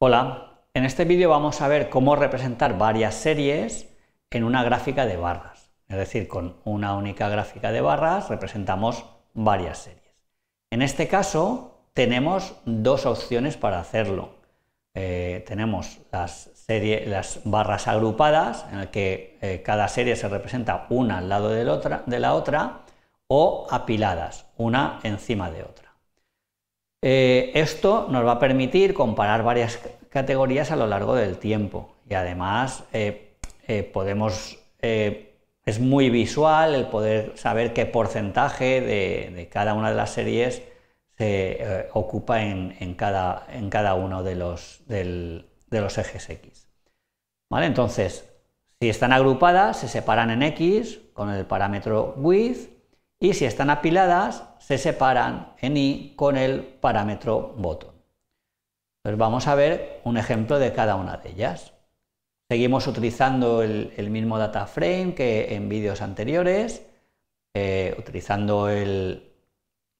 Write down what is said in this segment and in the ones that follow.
Hola, en este vídeo vamos a ver cómo representar varias series en una gráfica de barras. Es decir, con una única gráfica de barras representamos varias series. En este caso tenemos dos opciones para hacerlo. Eh, tenemos las, las, barras agrupadas, en las que eh, cada serie se representa una al lado de la otra, o apiladas, una encima de otra. Eh, esto nos va a permitir comparar varias categorías a lo largo del tiempo y además eh, eh, podemos, es muy visual el poder saber qué porcentaje de, cada una de las series se ocupa en, cada, en, cada, uno de los, de los ejes X. ¿Vale? Entonces, si están agrupadas, se separan en X con el parámetro width y si están apiladas se separan en i con el parámetro botón. Pues vamos a ver un ejemplo de cada una de ellas. Seguimos utilizando el, mismo data frame que en vídeos anteriores, eh, utilizando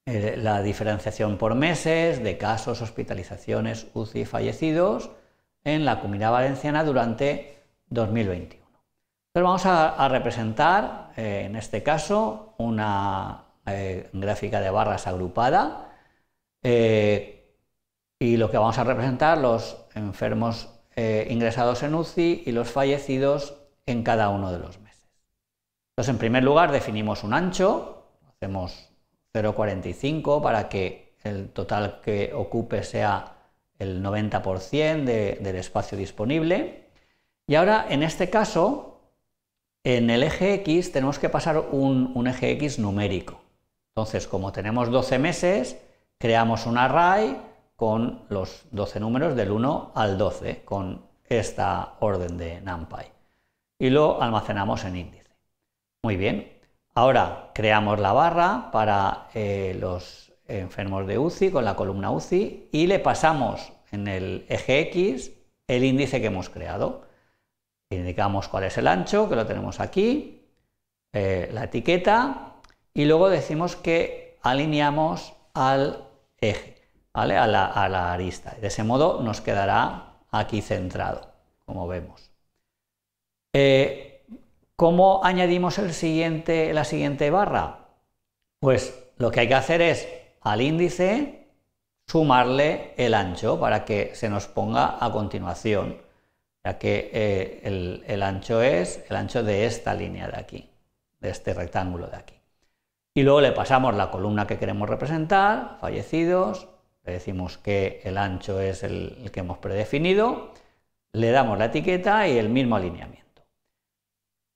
la diferenciación por meses de casos, hospitalizaciones, UCI fallecidos en la comunidad valenciana durante 2020 vamos a, representar, eh, en este caso, una eh, gráfica de barras agrupada eh, y lo que vamos a representar los enfermos ingresados en UCI y los fallecidos en cada uno de los meses. Entonces, en primer lugar, definimos un ancho, hacemos 0,45 para que el total que ocupe sea el 90% del espacio disponible. Y ahora, en este caso, en el eje X tenemos que pasar un, eje X numérico. Entonces, como tenemos 12 meses, creamos un array con los 12 números del 1 al 12, con esta orden de NumPy. Y lo almacenamos en índice. Muy bien. Ahora creamos la barra para eh, los enfermos de UCI con la columna UCI y le pasamos en el eje X el índice que hemos creado indicamos cuál es el ancho, que lo tenemos aquí, eh, la etiqueta, y luego decimos que alineamos al eje, a, la, arista. De ese modo nos quedará aquí centrado, como vemos. Eh, ¿Cómo añadimos el siguiente, la siguiente barra? Pues lo que hay que hacer es al índice sumarle el ancho para que se nos ponga a continuación que eh, el, ancho es el ancho de esta línea de aquí, de este rectángulo de aquí. Y luego le pasamos la columna que queremos representar, fallecidos, le decimos que el ancho es el, que hemos predefinido, le damos la etiqueta y el mismo alineamiento.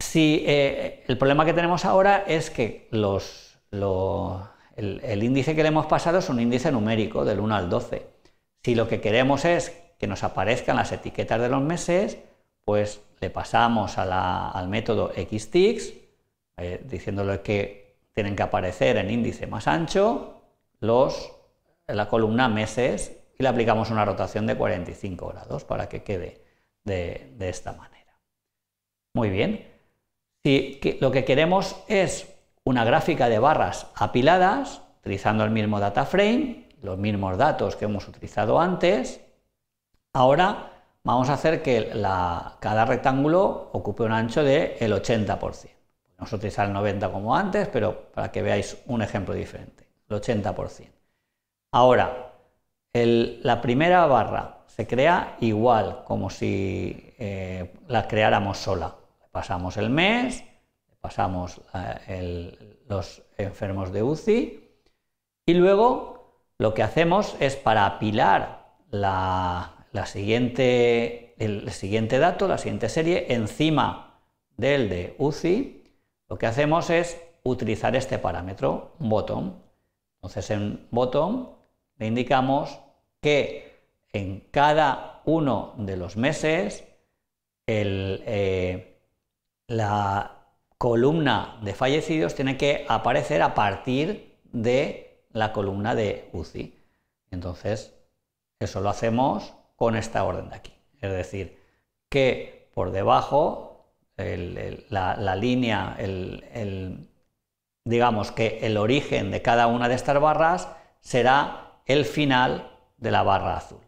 Si eh, el problema que tenemos ahora es que los, el, el, índice que le hemos pasado es un índice numérico del 1 al 12. Si lo que queremos es que nos aparezcan las etiquetas de los meses, pues le pasamos al método xTIX, eh, diciéndole que tienen que aparecer en índice más ancho los, la columna meses y le aplicamos una rotación de 45 grados para que quede de, esta manera. Muy bien. Si lo que queremos es una gráfica de barras apiladas, utilizando el mismo data frame, los mismos datos que hemos utilizado antes, Ahora vamos a hacer que cada rectángulo ocupe un ancho del 80%. Nosotros a el 90 como antes, pero para que veáis un ejemplo diferente, el 80%. Ahora, la primera barra se crea igual, como si eh, la creáramos sola. Pasamos el mes, pasamos eh, los enfermos de UCI y luego lo que hacemos es para apilar la, la siguiente, el siguiente dato, la siguiente serie, encima del de UCI, lo que hacemos es utilizar este parámetro, un botón. Entonces en botón le indicamos que en cada uno de los meses eh, la columna de fallecidos tiene que aparecer a partir de la columna de UCI. Entonces, eso lo hacemos con esta orden de aquí. Es decir, que por debajo la, línea, digamos que el origen de cada una de estas barras será el final de la barra azul.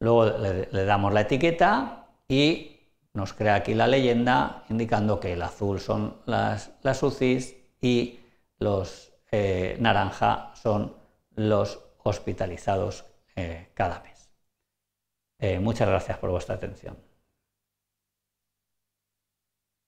Luego le, damos la etiqueta y nos crea aquí la leyenda indicando que el azul son las, UCIs y los eh, naranja son los hospitalizados eh, cada mes. Eh, muchas gracias por vuestra atención.